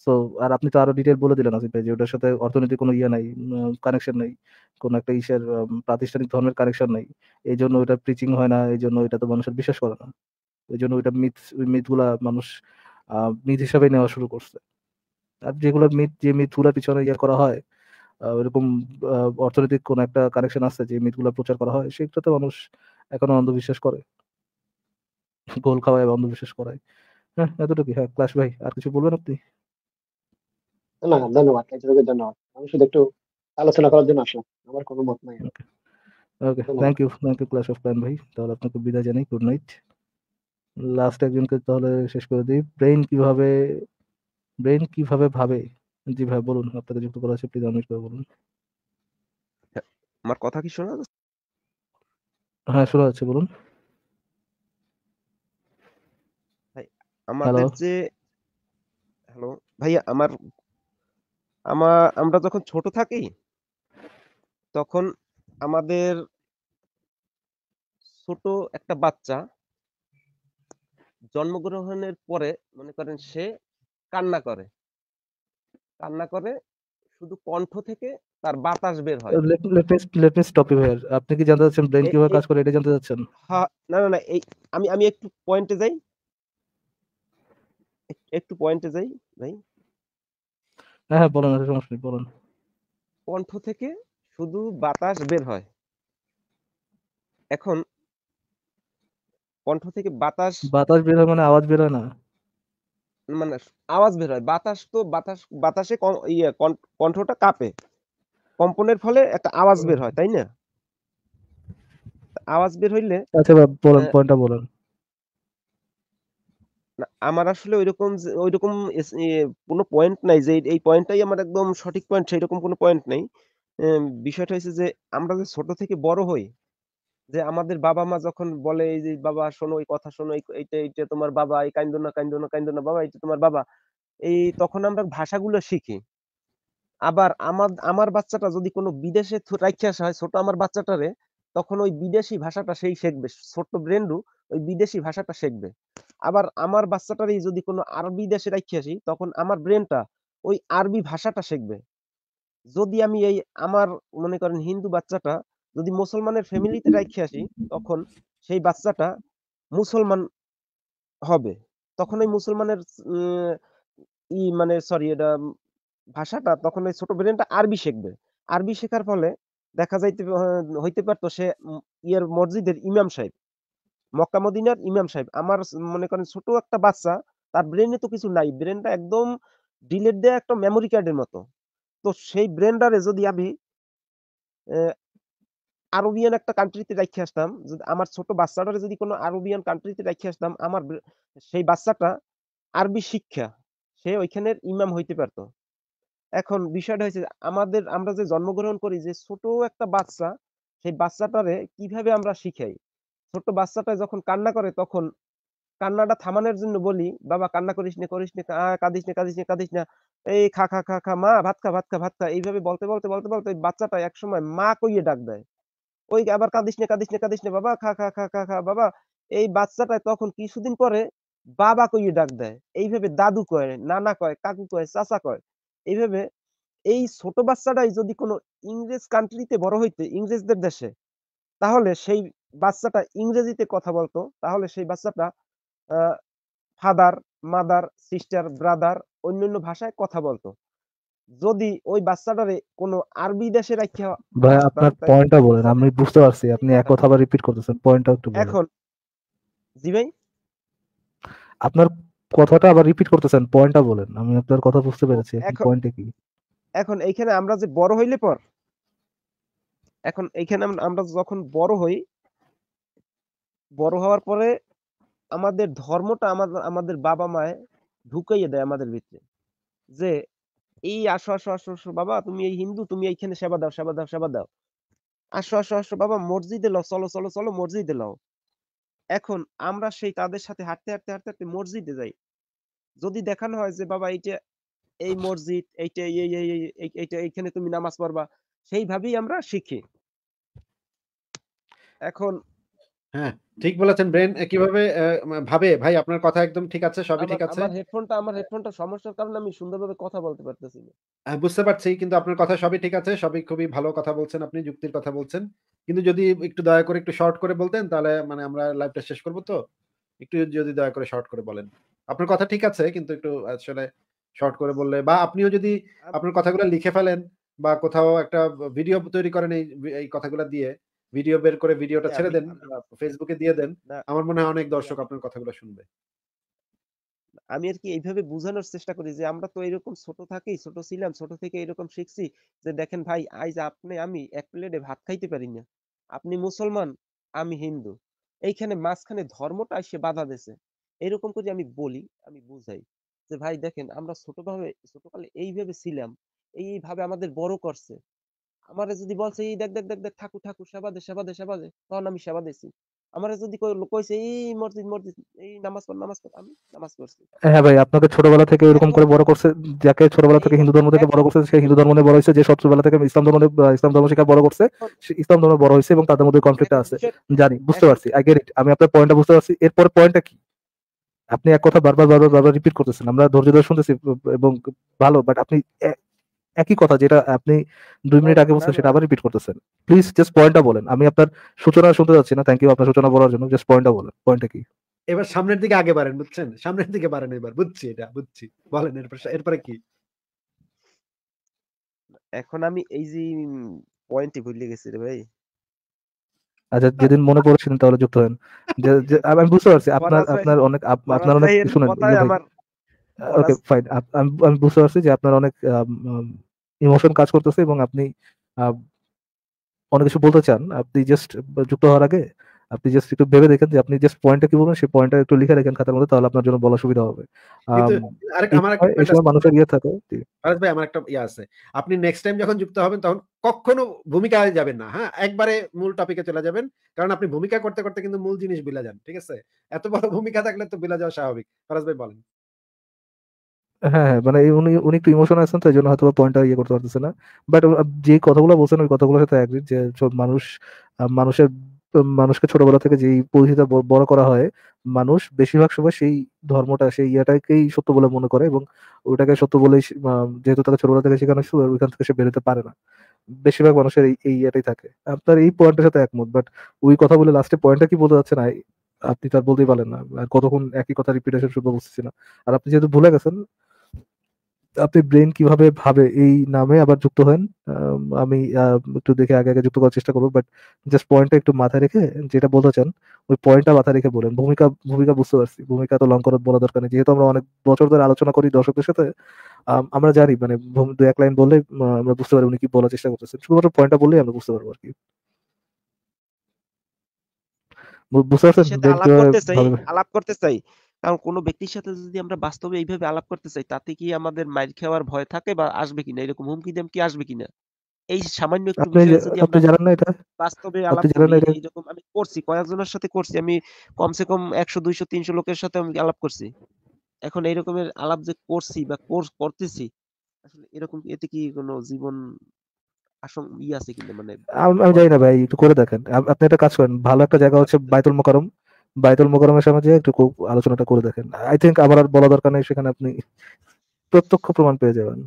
সো আর আপনি তো আরো ডিটেল বলে দিলেন আসিফ ভাই যে ওটার সাথে অর্থনৈতিক কোনো ইয়ে নাই কানেকশন নাই কোনো একটা ইসের প্রাতিষ্ঠানিক ধর্মের কানেকশন নাই এই জন্য ওইটা প্রিচিং হয় না এই জন্য ওইটা তো মানুষের বিশ্বাস করে না ওই জন্য ওইটা মিথ ওই মিথগুলা মানুষ আহ মিথ হিসাবে নেওয়া শুরু করছে আর যেগুলো মিথ যে গুলা পিছনে ইয়ে করা হয় এরকম অর্থনৈতিক কোন একটা কানেকশন আছে যে মিথগুলো প্রচার করা হয় সেটাতে মানুষ এখনো অন্ধবিশ্বাস করে গোল খাওয়ায় বা অন্ধবিশ্বাস করায় হ্যাঁ এতটুকু হ্যাঁ ক্লাস ভাই আর কিছু বলবেন আপনি না ধন্যবাদ এতটুকু ধন্যবাদ আমি শুধু একটু আলোচনা করার জন্য আসলাম আমার কোনো মত নাই okay thank you thank you class of plan ভাই তাহলে আপনাকে বিদায় জানাই গুড নাইট লাস্ট একজনকে তাহলে শেষ করে দিই ব্রেন কিভাবে ব্রেন কিভাবে ভাবে জি ভাই বলুন আপনাকে যুক্ত করা আছে প্লিজ আনমিউট করে বলুন আমার কথা কি শোনা যাচ্ছে হ্যাঁ শোনা যাচ্ছে বলুন ভাই আমাদের যে হ্যালো ভাইয়া আমার আমার আমরা যখন ছোট থাকি তখন আমাদের ছোট একটা বাচ্চা জন্মগ্রহণের পরে মনে করেন সে কান্না করে কান্না করে শুধু কণ্ঠ থেকে তার বাতাস বের হয় লেট লেটেস্ট টপিক হয় আপনি কি জানতে চাচ্ছেন ব্রেন কিভাবে কাজ করে এটা জানতে চাচ্ছেন হ্যাঁ না না না এই আমি আমি একটু পয়েন্টে যাই একটু পয়েন্টে যাই ভাই হ্যাঁ হ্যাঁ বলেন সমস্যা নেই বলেন কণ্ঠ থেকে শুধু বাতাস বের হয় এখন কণ্ঠ থেকে বাতাস বাতাস বের হয় মানে আওয়াজ বের হয় না মানে আওয়াজ বের হয় বাতাস তো বাতাস বাতাসে ইয়ে কণ্ঠটা কাঁপে কম্পনের ফলে একটা আওয়াজ বের হয় তাই না আওয়াজ বের হইলে আচ্ছা বলেন হ্যাঁ। পয়েন্টটা বলেন আমার আসলে ওইরকম ওইরকম কোনো পয়েন্ট নাই যে এই পয়েন্টটাই আমার একদম সঠিক পয়েন্ট সেইরকম কোনো পয়েন্ট নাই বিষয়টা হচ্ছে যে আমরা যে ছোট থেকে বড় হই যে আমাদের বাবা মা যখন বলে এই যে বাবা শোনো এই কথা শোনো এইটা এইটা তোমার বাবা এই কাইন্দো না কাইন্দো না কাইন্দো না বাবা এইটা তোমার বাবা এই তখন আমরা ভাষাগুলো শিখি আবার আমার আমার বাচ্চাটা যদি কোনো বিদেশে রাখি আসা হয় ছোট আমার বাচ্চাটারে তখন ওই বিদেশি ভাষাটা সেই শিখবে ছোট ব্রেন্ডু ওই বিদেশি ভাষাটা শিখবে আবার আমার বাচ্চাটারই যদি কোনো আরবি দেশে রাখি আসি তখন আমার ব্রেনটা ওই আরবি ভাষাটা শিখবে যদি আমি এই আমার মনে করেন হিন্দু বাচ্চাটা যদি মুসলমানের ফ্যামিলিতে রাখি আসি তখন সেই বাচ্চাটা মুসলমান হবে তখন ওই মুসলমানের ই মানে সরি এটা ভাষাটা তখন ওই ছোট ব্রেনটা আরবি শিখবে আরবি শেখার ফলে দেখা যাইতে হইতে পারতো সে ইয়ার মসজিদের ইমাম সাহেব মক্কা মদিনার ইমাম সাহেব আমার মনে করেন ছোট একটা বাচ্চা তার ব্রেনে তো কিছু নাই ব্রেনটা একদম ডিলেট দেয়া একটা মেমোরি কার্ডের মতো তো সেই ব্রেনটারে যদি আমি আরবিয়ান একটা কান্ট্রিতে রাখি আসতাম আমার ছোট বাচ্চাটা যদি কোনো আরবিয়ান কান্ট্রিতে রাখি আসতাম আমার সেই বাচ্চাটা আরবি শিক্ষা সে ওইখানের ইমাম হইতে পারতো এখন বিষয়টা হয়েছে আমাদের আমরা যে জন্মগ্রহণ করি যে ছোট একটা বাচ্চা সেই বাচ্চাটারে কিভাবে আমরা শিখাই ছোট বাচ্চাটা যখন কান্না করে তখন কান্নাটা থামানোর জন্য বলি বাবা কান্না করিস না করিস না কাঁদিস না কাঁদিস না কাঁদিস না এই খা খা খা খা মা ভাত খা ভাত খা ভাত খা এইভাবে বলতে বলতে বলতে বলতে বাচ্চাটা একসময় মা কইয়ে ডাক দেয় ওই আবার কাঁদিস না কাঁদিস না কাঁদিস না বাবা খা খা খা খা খা বাবা এই বাচ্চাটা তখন কিছুদিন পরে বাবা কইয়ে ডাক দেয় এইভাবে দাদু কয় নানা কয় কাকু কয় চাচা কয় এইভাবে এই ছোট বাচ্চাটাই যদি কোনো ইংরেজ কান্ট্রিতে বড় হইতে ইংরেজদের দেশে তাহলে সেই বাচ্চাটা ইংরেজিতে কথা বলতো তাহলে সেই বাচ্চাটা ফাদার মাদার সিস্টার ব্রাদার অন্যান্য ভাষায় কথা বলতো যদি ওই বাচ্চাটারে কোনো আরবি দেশে রাখিয়া ভাই আপনার পয়েন্টটা বলেন আমি বুঝতে পারছি আপনি এক কথা আবার রিপিট করতেছেন পয়েন্টটা একটু বলেন এখন জি ভাই আপনার কথাটা আবার রিপিট করতেছেন পয়েন্টটা বলেন আমি আপনার কথা বুঝতে পেরেছি পয়েন্টে কি এখন এইখানে আমরা যে বড় হইলে পর এখন এইখানে আমরা যখন বড় হই বড় হওয়ার পরে আমাদের ধর্মটা আমাদের আমাদের বাবা মায়ে ঢুকাইয়ে দেয় আমাদের ভিতরে যে এই আসো আসো আসো আসো বাবা তুমি এই হিন্দু তুমি এইখানে সেবা দাও সেবা দাও সেবা দাও আসো আসো আসো বাবা মসজিদে লও চলো চলো চলো মসজিদে লও এখন আমরা সেই তাদের সাথে হাঁটতে হাঁটতে হাঁটতে হাঁটতে মসজিদে যাই যদি দেখানো হয় যে বাবা এইটা এই মসজিদ এইটা এই এই এইটা এইখানে তুমি নামাজ পড়বা সেইভাবেই আমরা শিখি এখন হ্যাঁ ঠিক বলেছেন ব্রেন কিভাবে ভাবে ভাই আপনার কথা একদম ঠিক আছে সবই ঠিক আছে আমার হেডফোনটা আমার হেডফোনটা সমস্যার কারণে আমি সুন্দরভাবে কথা বলতে পারতেছি না হ্যাঁ বুঝতে পারছি কিন্তু আপনার কথা সবই ঠিক আছে সবই খুবই ভালো কথা বলছেন আপনি যুক্তির কথা বলছেন কিন্তু যদি একটু দয়া করে একটু শর্ট করে বলতেন তাহলে মানে আমরা লাইভটা শেষ করব তো একটু যদি দয়া করে শর্ট করে বলেন আপনার কথা ঠিক আছে কিন্তু একটু আসলে শর্ট করে বললে বা আপনিও যদি আপনার কথাগুলো লিখে ফেলেন বা কোথাও একটা ভিডিও তৈরি করেন এই কথাগুলো দিয়ে ভিডিও বের করে ভিডিওটা ছেড়ে দেন ফেসবুকে দিয়ে দেন আমার মনে হয় অনেক দর্শক আপনার কথাগুলো শুনবে আমি আর কি এইভাবে বোঝানোর চেষ্টা করি যে আমরা তো এরকম ছোট থাকি ছোট ছিলাম ছোট থেকে এরকম শিখছি যে দেখেন ভাই আজ আপনি আমি এক প্লেটে ভাত খাইতে পারি না আপনি মুসলমান আমি হিন্দু এইখানে মাঝখানে ধর্মটা এসে বাধা দিয়েছে এরকম করে আমি বলি আমি বুঝাই যে ভাই দেখেন আমরা ছোটভাবে ছোটকালে এইভাবে ছিলাম এইভাবে আমাদের বড় করছে আমারে যদি বলছে এই দেখ দেখ দেখ দেখ ঠাকুর ঠাকুর সেবা দে সেবা দে সেবা দে তখন আমি সেবা দিছি আমারে যদি কইছে এই মসজিদ মসজিদ এই নামাজ পড় নামাজ পড় আমি নামাজ পড়ছি হ্যাঁ ভাই আপনাকে ছোটবেলা থেকে এরকম হ্যাঁ। করে বড় করছে যাকে ছোটবেলা থেকে হিন্দু ধর্ম থেকে বড় করছে সে হিন্দু ধর্ম নিয়ে বড় হয়েছে যে ছোটবেলা থেকে ইসলাম ধর্ম ইসলাম ধর্ম শিক্ষা বড় করছে ইসলাম ধর্ম বড় হয়েছে এবং তাদের মধ্যে কনফ্লিক্ট আছে জানি বুঝতে পারছি আই গেট ইট আমি আপনার পয়েন্টটা বুঝতে পারছি এরপর পয়েন্টটা কি আপনি এক কথা বারবার বারবার বারবার রিপিট করতেছেন আমরা ধৈর্য ধরে শুনতেছি এবং ভালো বাট আপনি একই কথা যেটা আপনি দুই মিনিট আগে বলছেন সেটা আবার রিপিট করতেছেন প্লিজ জাস্ট পয়েন্টটা বলেন আমি আপনার সূচনা শুনতে যাচ্ছি না থ্যাংক ইউ আপনার সূচনা বলার জন্য জাস্ট পয়েন্টটা বলেন পয়েন্টটা কি এবার সামনের দিকে আগে বাড়েন বুঝছেন সামনের দিকে বাড়েন এবার বুঝছি এটা বুঝছি বলেন এরপর এরপরে কি এখন আমি এই যে পয়েন্টই ভুলে গেছি রে ভাই আচ্ছা যেদিন মনে পড়েছিলেন তাহলে যুক্ত হন আমি বুঝতে পারছি আপনার আপনার অনেক আপনার অনেক শুনেন ওকে ফাইন আমি বুঝতে পারছি যে আপনার অনেক ইমোশন কাজ করতেছে এবং আপনি অনেক কিছু বলতে চান আপনি জাস্ট যুক্ত হওয়ার আগে আপনি জাস্ট একটু ভেবে দেখেন যে আপনি জাস্ট পয়েন্টটা কি বলবেন সেই পয়েন্টটা একটু লিখে রাখেন খাতার মধ্যে তাহলে আপনার জন্য বলা সুবিধা হবে মানুষের ইয়ে থাকে ফারাজ ভাই আমার একটা ইয়ে আছে আপনি নেক্সট টাইম যখন যুক্ত হবেন তখন কখনো ভূমিকায় যাবেন না হ্যাঁ একবারে মূল টপিকে চলে যাবেন কারণ আপনি ভূমিকা করতে করতে কিন্তু মূল জিনিস বিলা যান ঠিক আছে এত বড় ভূমিকা থাকলে তো বিলা যাওয়া স্বাভাবিক ফারাজ ভাই বলেন হ্যাঁ হ্যাঁ মানে উনি উনি একটু ইমোশন আছেন তো এই জন্য হয়তো পয়েন্টটা ইয়ে করতে পারতেছে না বাট যে কথাগুলো বলছেন ওই কথাগুলোর সাথে একদিন যে মানুষ মানুষের মানুষকে ছোটবেলা থেকে যেই পরিচিত বড় করা হয় মানুষ বেশিরভাগ সময় সেই ধর্মটা সেই ইয়াটাকেই সত্য বলে মনে করে এবং ওটাকে সত্য বলেই যেহেতু তাকে ছোটবেলা থেকে শেখানো ওইখান থেকে সে বেরোতে পারে না বেশিরভাগ মানুষের এই ইয়াটাই থাকে আপনার এই পয়েন্টের সাথে একমত বাট ওই কথা বলে লাস্টে পয়েন্টটা কি বলতে যাচ্ছে না আপনি তার বলতেই পারেন না কতক্ষণ একই কথা রিপিটেশন শুধু বুঝতেছি না আর আপনি যেহেতু ভুলে গেছেন আপনি ব্রেন কিভাবে ভাবে এই নামে আবার যুক্ত হন আমি একটু দেখে আগে আগে যুক্ত করার চেষ্টা করবো বাট জাস্ট পয়েন্টটা একটু মাথায় রেখে যেটা বলতে চান ওই পয়েন্টটা মাথায় রেখে বলেন ভূমিকা ভূমিকা বুঝতে পারছি ভূমিকা তো লং বলা দরকার নেই যেহেতু আমরা অনেক বছর ধরে আলোচনা করি দর্শকদের সাথে আমরা জানি মানে দু এক লাইন বললে আমরা বুঝতে পারি উনি কি বলার চেষ্টা করতেছেন শুধুমাত্র পয়েন্টটা বললেই আমরা বুঝতে পারবো আর কি বুঝতে পারছেন আলাপ করতে চাই আলাপ করতে চাই কারণ কোনো ব্যক্তির সাথে যদি আমরা বাস্তবে এইভাবে আলাপ করতে চাই তাতে কি আমাদের মাইর খাওয়ার ভয় থাকে বা আসবে কিনা এরকম হুমকি দেম কি আসবে কিনা এই সামান্য একটু যদি আপনি জানেন না এটা বাস্তবে আলাপ আমি করছি কয়েকজনের সাথে করছি আমি কমসে কম একশো দুইশো তিনশো লোকের সাথে আমি আলাপ করছি এখন এই রকমের আলাপ যে করছি বা কোর্স করতেছি আসলে এরকম এতে কি কোনো জীবন ই আছে কিনা মানে আমি জানি না ভাই একটু করে দেখেন আপনি একটা কাজ করেন ভালো একটা জায়গা হচ্ছে বাইতুল মোকারম বাইতুল মোকারমের সামনে যে একটু আলোচনাটা করে দেখেন আই থিঙ্ক আমার আর বলা দরকার নেই সেখানে আপনি প্রত্যক্ষ প্রমাণ পেয়ে যাবেন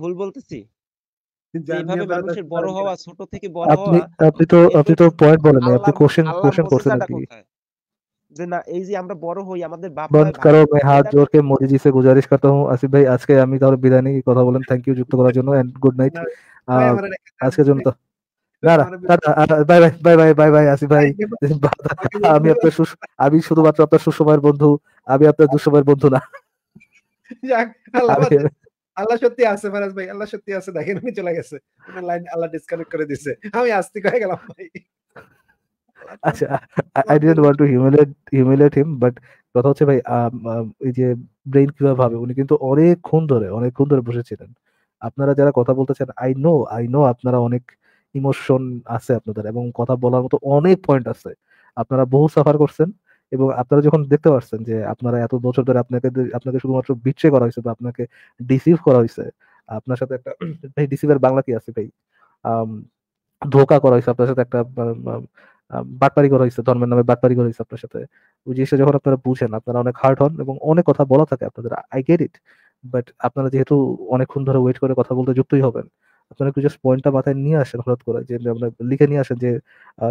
ভুল বলতেছি বড় হওয়া ছোট থেকে আপনি তো আপনি তো পয়েন্ট বলেন আপনি কোশ্চেন কোশ্চেন করছেন যে না এই যে আমরা বড় হই আমাদের বাপ বন্ধ করো ভাই হাত জোর কে মোদি জি সে গুজারিশ করতে হুম আসিফ ভাই আজকে আমি তাহলে বিদায় নিই কথা বলেন থ্যাংক ইউ যুক্ত করার জন্য এন্ড গুড নাইট আজকের জন্য তো আমি আপনার সুস আমি শুধুমাত্র আপনার সুসময়ের বন্ধু আমি আপনার দুঃসময়ের বন্ধু না আল্লাহ সত্যি আছে ফারাজ ভাই আল্লাহ সত্যি আছে দেখেন আমি চলে গেছে লাইন আল্লাহ ডিসকানেক্ট করে দিছে আমি আস্তে হয়ে গেলাম ভাই আচ্ছা I didn't want to humiliate humiliate him but কথা হচ্ছে ভাই এই যে ব্রেইন কিভাবে ভাবে উনি কিন্তু অনেকক্ষণ ধরে অনেকক্ষণ ধরে বসেছিলেন আপনারা যারা কথা বলতেছেন আই নো আই নো আপনারা অনেক ইমোশন আছে আপনাদের এবং কথা বলার মতো অনেক পয়েন্ট আছে আপনারা বহু সাফার করছেন এবং আপনারা যখন দেখতে পাচ্ছেন যে আপনারা এত বছর ধরে আপনাকে আপনাকে শুধুমাত্র বিচ্ছে করা হয়েছে বা আপনাকে ডিসিভ করা হয়েছে আপনার সাথে একটা ভাই ডিসিভের বাংলা কি আছে ভাই ধোকা করা হয়েছে আপনার সাথে একটা বাটপারি করা হয়েছে ধর্মের নামে বাটপারি করা হয়েছে আপনার সাথে ওই জিনিসটা যখন আপনারা বুঝেন আপনারা অনেক হার্ড হন এবং অনেক কথা বলা থাকে আপনাদের আই গেট ইট বাট আপনারা যেহেতু অনেকক্ষণ ধরে ওয়েট করে কথা বলতে যুক্তই হবেন আপনারা একটু জাস্ট পয়েন্টটা মাথায় নিয়ে আসেন হঠাৎ করে যে আপনার লিখে নিয়ে আসেন যে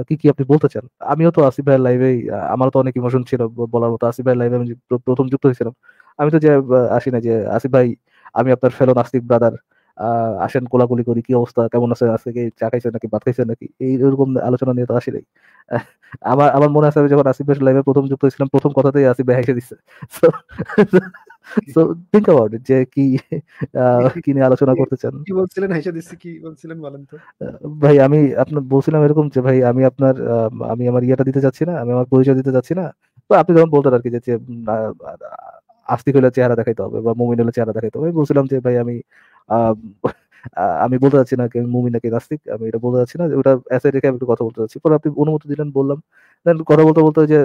কি কি আপনি বলতে চান আমিও তো আসিফ ভাইয়ের লাইভে আমার তো অনেক ইমোশন ছিল বলার মতো আসিফ ভাইয়ের লাইভে আমি প্রথম যুক্ত হয়েছিলাম আমি তো যে আসি না যে আসিফ ভাই আমি আপনার ফেলো নাস্তিক ব্রাদার আসেন কোলাকুলি করি কি অবস্থা কেমন আছে আজকে কি চা খাইছেন নাকি ভাত খাইছেন নাকি এইরকম আলোচনা নিয়ে তো আসি নাই আমার আমার মনে আছে যখন আসিফ ভাই লাইভে প্রথম যুক্ত ছিলাম প্রথম কথাতেই আসিফ হেসে দিচ্ছে সো অ্যাবাউট যে কি কি নিয়ে আলোচনা করতে চান কি বলছিলেন হেসে দিচ্ছি কি বলছিলেন বলেন তো ভাই আমি আপনার বলছিলাম এরকম যে ভাই আমি আপনার আমি আমার ইয়েটা দিতে যাচ্ছি না আমি আমার পরিচয় দিতে যাচ্ছি না তো আপনি যখন বলতেন আর কি যে আস্তিক হলে চেহারা দেখাইতে হবে বা মুমিন হলে চেহারা দেখাইতে হবে আমি বলছিলাম যে ভাই আমি আমি বলতে চাচ্ছি না আমি মুমি নাকি নাস্তিক আমি এটা বলতে চাচ্ছি না ওটা অ্যাসাইড রেখে আমি একটু কথা বলতে চাচ্ছি পরে আপনি অনুমতি দিলেন বললাম দেন কথা বলতে বলতে যে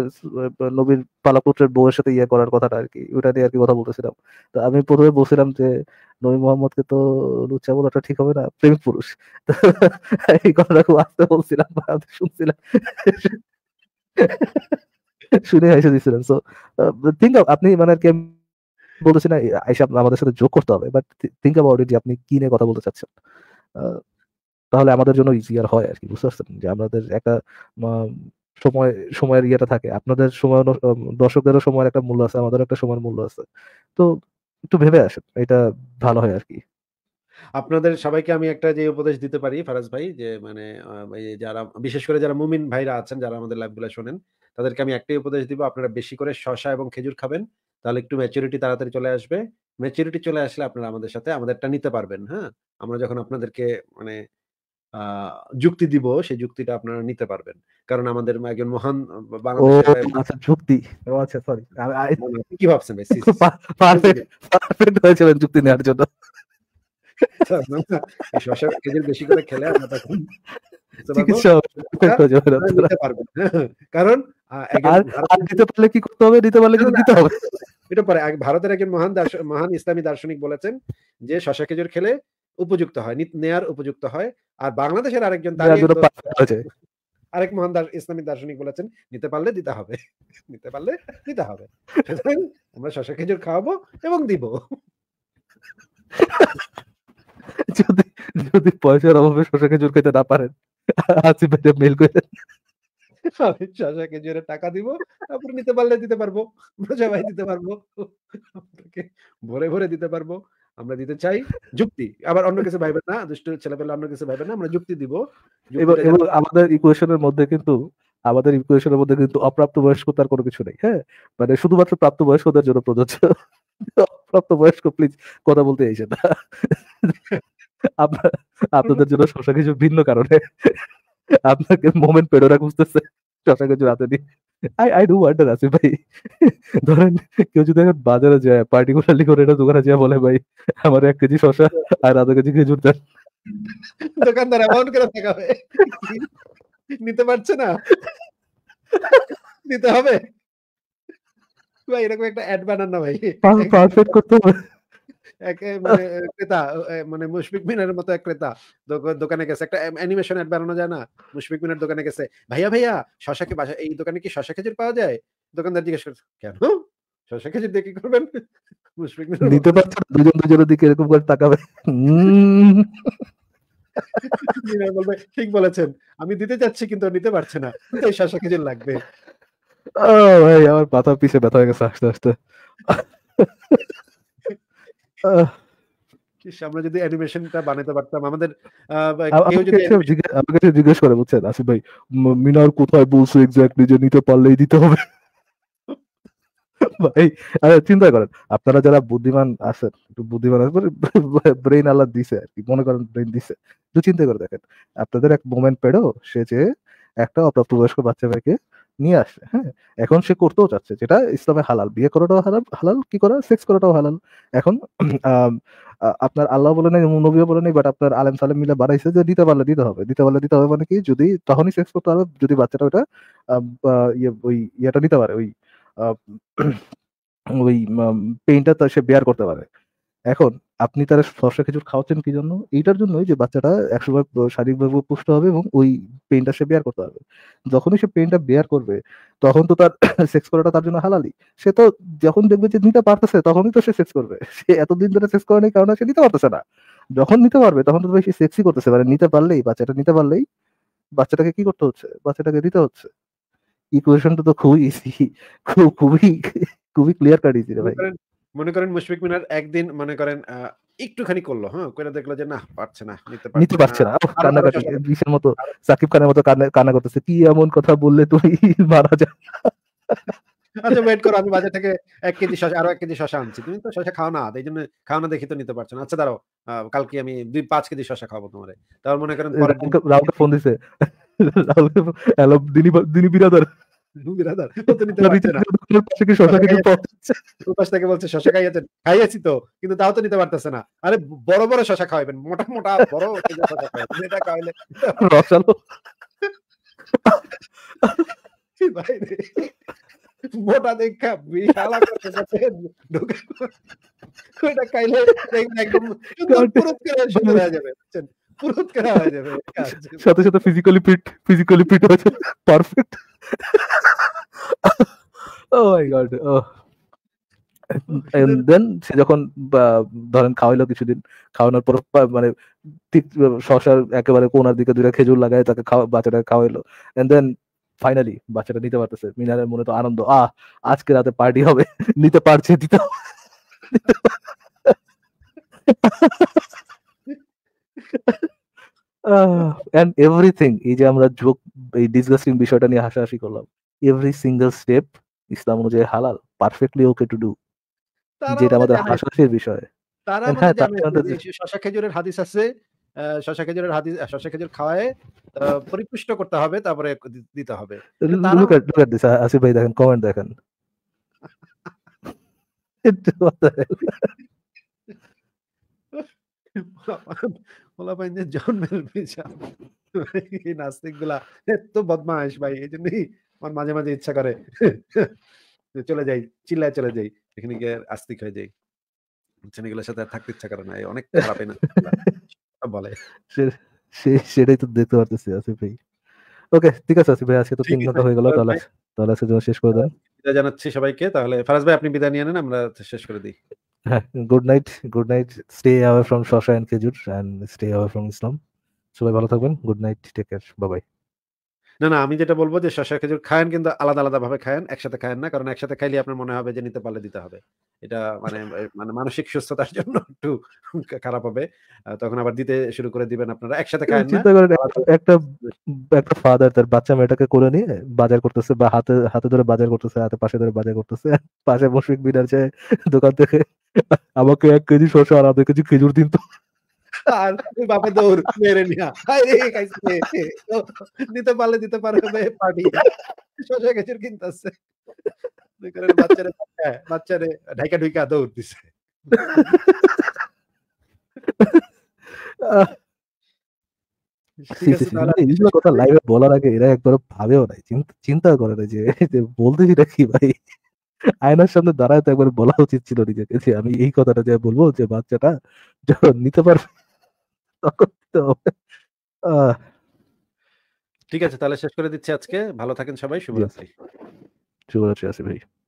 নবীর পালাপুত্রের বউয়ের সাথে ইয়ে করার কথাটা আর কি ওটা নিয়ে আর কি কথা বলতেছিলাম তো আমি প্রথমে বলছিলাম যে নবী মোহাম্মদকে তো লুচ্চা বলাটা ঠিক হবে না প্রেমিক পুরুষ এই কথাটা খুব আস্তে বলছিলাম শুনছিলাম শুনে হাসি দিছিলেন সো থিঙ্ক আপনি মানে আর কি বলতেছি না আইসা আমাদের সাথে যোগ করতে হবে বাট থিঙ্ক অ্যাবাউট ইট যে আপনি কি নিয়ে কথা বলতে চাচ্ছেন তাহলে আমাদের জন্য ইজিয়ার হয় আর কি বুঝতে পারছেন যে আমাদের একটা সময় সময়ের ইয়েটা থাকে আপনাদের সময় দর্শকদেরও সময়ের একটা মূল্য আছে আমাদের একটা সময়ের মূল্য আছে তো একটু ভেবে আসেন এটা ভালো হয় আর কি আপনাদের সবাইকে আমি একটা যে উপদেশ দিতে পারি ফারাজ ভাই যে মানে যারা বিশেষ করে যারা মুমিন ভাইরা আছেন যারা আমাদের লাইভগুলো শোনেন তাদেরকে আমি একটাই উপদেশ দিব আপনারা বেশি করে শশা এবং খেজুর খাবেন তাহলে একটু ম্যাচুরিটি তাড়াতাড়ি চলে আসবে ম্যাচুরিটি চলে আসলে আপনারা আমাদের সাথে আমাদেরটা নিতে পারবেন হ্যাঁ আমরা যখন আপনাদেরকে মানে যুক্তি দিব সেই যুক্তিটা আপনারা নিতে পারবেন কারণ আমাদের একজন মহান বাংলাদেশের আচ্ছা, যুক্তি সরি আচ্ছা, আচ্ছা, কি ভাবছেন যুক্তি নেওয়ার জন্য বেশি করে খেলে আমরা ভারতের একজন মহান মহান ইসলামী দার্শনিক বলেছেন যে শশা খেজুর খেলে উপযুক্ত হয় নেয়ার উপযুক্ত হয় আর বাংলাদেশের আরেকজন আরেক মহান ইসলামী দার্শনিক বলেছেন নিতে পারলে দিতে হবে নিতে পারলে দিতে হবে আমরা শশা খেজুর খাওয়াবো এবং দিব যদি যদি পয়সার অভাবে শশা খেজুর খেতে না পারেন আসিফ ভাই মেল করে আমি শশাকে জোরে টাকা দিব তারপর নিতে পারলে দিতে পারবো প্রজা ভাই দিতে পারবো ভরে ভরে দিতে পারবো আমরা দিতে চাই যুক্তি আবার অন্য কিছু ভাইবে না দুষ্ট ছেলেপেলে অন্য কিছু ভাইবে না আমরা যুক্তি দিব এবং আমাদের ইকুয়েশনের মধ্যে কিন্তু আমাদের ইকুয়েশনের মধ্যে কিন্তু অপ্রাপ্ত বয়স্কতার কোনো কিছু নেই হ্যাঁ মানে শুধুমাত্র প্রাপ্ত বয়স্কদের জন্য প্রযোজ্য অপ্রাপ্ত বয়স্ক প্লিজ কথা বলতে এসে না আমরা আপনাদের জন্য শশা কিছু ভিন্ন কারণে আপনাকে মোমেন পেডোরা খুঁজতেছে শশা কিছু রাতে দিই আই আই ডু ওয়ান্ডার আসি ভাই ধরেন কেউ যদি এখন বাজারে যায় পার্টিকুলারলি করে এটা দোকানে যায় বলে ভাই আমার এক কেজি শশা আর আধা কেজি খেজুর দেন দোকানদার অ্যামাউন্ট করে থাকাবে নিতে পারছে না নিতে হবে ভাই এরকম একটা অ্যাড বানান না ভাই পারফেক্ট করতে হবে মানে ক্রেতা মানে মুশফিক মিনারের মতো এক ক্রেতা দোকানে গেছে একটা অ্যানিমেশন অ্যাড বানানো যায় না মুশফিক মিনার দোকানে গেছে ভাইয়া ভাইয়া শশাকে বাসা এই দোকানে কি শশা খেজুর পাওয়া যায় দোকানদার জিজ্ঞেস করছে কেন শশা খেজুর দিয়ে কি করবেন মুশফিক মিনার দিতে পারছে দুজন দুজনের দিকে এরকম করে তাকাবে বলবে ঠিক বলেছেন আমি দিতে চাচ্ছি কিন্তু নিতে পারছে না এই শশা খেজুর লাগবে ও ভাই আমার পাতা পিছে ব্যথা হয়ে গেছে আস্তে আস্তে আমরা যদি অ্যানিমেশনটা বানাতে পারতাম আমাদের জিজ্ঞেস করে বুঝছেন আসিফ ভাই মিনার কোথায় বলছো যে নিতে পারলেই দিতে হবে [laughs] ভাই চিন্তা করেন আপনারা যারা বুদ্ধিমান আছেন একটু বুদ্ধিমান আছেন ব্রেন মানে [laughs] আলাদ দিছে আর কি মনে করেন ব্রেন দিছে একটু চিন্তা করে দেখেন আপনাদের এক মোমেন্ট পেড়ো সে যে একটা বয়স্ক বাচ্চা ভাইকে নিয়ে আসে হ্যাঁ এখন সে করতেও চাচ্ছে যেটা ইসলামে হালাল বিয়ে করাটাও হালাল হালাল কি করা সেক্স করাটাও হালাল এখন আপনার আল্লাহ বলে নাই নবীও বলে নাই বাট আপনার আলেম সালেম মিলে বাড়াইছে যে দিতে পারলে দিতে হবে দিতে পারলে দিতে হবে মানে কি যদি তখনই সেক্স করতে হবে যদি বাচ্চাটা ওইটা ইয়ে, ওই ইয়েটা নিতে পারে ওই ওই পেইনটা সে বেয়ার করতে পারে এখন আপনি তারা ফর্সা খেজুর খাওয়াচ্ছেন কি জন্য এইটার জন্যই যে বাচ্চাটা একশো ভাগ শারীরিকভাবে পুষ্ট হবে এবং ওই পেনটা সে বেয়ার করতে পারবে যখনই সে পেনটা বেয়ার করবে তখন তো তার সেক্স [coughs] করাটা তার জন্য হালালি সে তো যখন দেখবে যে নিতে পারতেছে তখনই তো সে সেক্স করবে [laughs] সে এতদিন ধরে সেক্স করেনি কারণ সে নিতে পারতেছে না যখন নিতে পারবে তখন তো সে সেক্সই করতেছে মানে নিতে পারলেই বাচ্চাটা নিতে পারলেই বাচ্চাটাকে কি করতে হচ্ছে বাচ্চাটাকে দিতে হচ্ছে ইকুয়েশনটা তো খুবই ইজি খুব খুবই খুবই ক্লিয়ার কাট ইজি রে ভাই মনে করেন মুশফিক মিনার একদিন মনে করেন একটুখানি করলো হ্যাঁ কইরা দেখলো যে না পারছে না নিতে পারছে না কান্না করতেছে বিশের মতো সাকিব খানের মতো কান্না করতেছে কি এমন কথা বললে তুমি মারা যা আচ্ছা ওয়েট করো আমি বাজার থেকে এক কেজি শশা আরো এক কেজি শশা আনছি তুমি তো শশা খাও না এই জন্য খাও না দেখি তো নিতে পারছো না আচ্ছা দাঁড়াও কালকে আমি দুই পাঁচ কেজি শশা খাবো তোমারে তারপর মনে করেন রাহুলকে ফোন দিছে রাহুলকে দিনী দিনী বিরাদার [laughs] বিরাদার ও তো নিতে পারছে না পাশে কি শশা কেটে পড়ছে ওর পাশ থেকে বলছে শশা খাইয়াছেন খাইয়াছি তো কিন্তু তাও তো নিতে পারতেছে না আরে বড় বড় শশা খাওয়াবেন মোটা মোটা বড় শশা খাওয়াবেন এটা খাওয়াইলে রসালো ভাই মোটা দেখা বিশালা করতেছে ঢোকা ওইটা খাইলে একদম পুরো করে সুন্দর হয়ে যাবে বুঝছেন পুরো [laughs] করা হয়ে যাবে সাথে সাথে ফিজিক্যালি ফিট ফিজিক্যালি ফিট হয়ে যাবে পারফেক্ট ও মাই গড ও দেন সে যখন ধরেন খাওয়াইলো কিছুদিন খাওয়ানোর পর মানে শশার একেবারে কোনার দিকে দুটা খেজুর লাগায় তাকে বাচ্চাটা খাওয়াইলো এন্ড দেন ফাইনালি বাচ্চাটা নিতে পারতেছে মিনারের মনে তো আনন্দ আহ আজকে রাতে পার্টি হবে [laughs] নিতে পারছে দিতে [laughs] অ্যান্ড এভরিথিং এই যে আমরা জোক এই ডিসগাস্টিং বিষয়টা নিয়ে হাসাহাসি করলাম এভরি সিঙ্গেল স্টেপ ইসলাম অনুযায়ী হালাল পারফেক্টলি ওকে টু ডু যেটা আমাদের হাসাহাসির বিষয় তারা হ্যাঁ, শশা খেজুরের হাদিস আছে শশা খেজুরের হাদিস শশা খেজুর খাওয়ায় পরিপুষ্ট করতে হবে তারপরে দিতে হবে আসিফ ভাই দেখেন কমেন্ট দেখেন [laughs] [laughs] পোলাপাইনদের জন্মের এই নাস্তিক গুলা এত ভাই এই জন্যই আমার মাঝে মাঝে ইচ্ছা করে চলে যাই চিল্লায় চলে যাই এখানে গিয়ে আস্তিক হয়ে যাই ছেলেগুলোর সাথে থাকতে ইচ্ছা করে না অনেক খারাপ না বলে সেটাই তো দেখতে পারতেছি আসিফ ভাই ওকে ঠিক আছে আসিফ ভাই আজকে তো তিন ঘন্টা হয়ে গেল তাহলে তাহলে আজকে শেষ করে দেন বিদায় জানাচ্ছি সবাইকে তাহলে ফারাজ ভাই আপনি বিদায় নিয়ে নেন আমরা শেষ করে দিই good night good night stay away from শশা অ্যান্ড খেজুর and stay away from Islam সবাই ভালো থাকবেন গুড নাইট টেক কেয়ার বাবাই না না আমি যেটা বলবো যে শশা খেজুর খায়েন কিন্তু আলাদা আলাদা ভাবে খায়েন একসাথে খায়েন না কারণ একসাথে খাইলে আপনার মনে হবে যে নিতে পারলে দিতে হবে এটা মানে মানে মানসিক সুস্থতার জন্য একটু খারাপ হবে তখন আবার দিতে শুরু করে দিবেন আপনারা একসাথে খায়েন না একটা একটা ফাদার তার বাচ্চা মেয়েটাকে কোলে নিয়ে বাজার করতেছে বা হাতে হাতে ধরে বাজার করতেছে হাতে পাশে ধরে বাজার করতেছে পাশে বসে বিনার চায় দোকান থেকে আমাকে এক কেজি শসা আর আধা কেজি খেজুর দিন তো আর বাপে দৌড় মেরে নিয়া খাইছে দিতে পারলে দিতে পারবে শশা বাচ্চারে বাচ্চারে ঢাইকা ঢুইকা দৌড় দিছে কথা লাইভে বলার আগে এরা একবার ভাবেও নাই চিন্তা করে না যে বলতেছি না কি ভাই আয়নার সামনে দাঁড়ায় তো একবার বলা উচিত ছিল নিজেকে যে আমি এই কথাটা যে বলবো যে বাচ্চাটা যখন নিতে পারবে ঠিক আছে তাহলে শেষ করে দিচ্ছি আজকে ভালো থাকেন সবাই শুভরাত্রি শুভরাত্রি আছে ভাই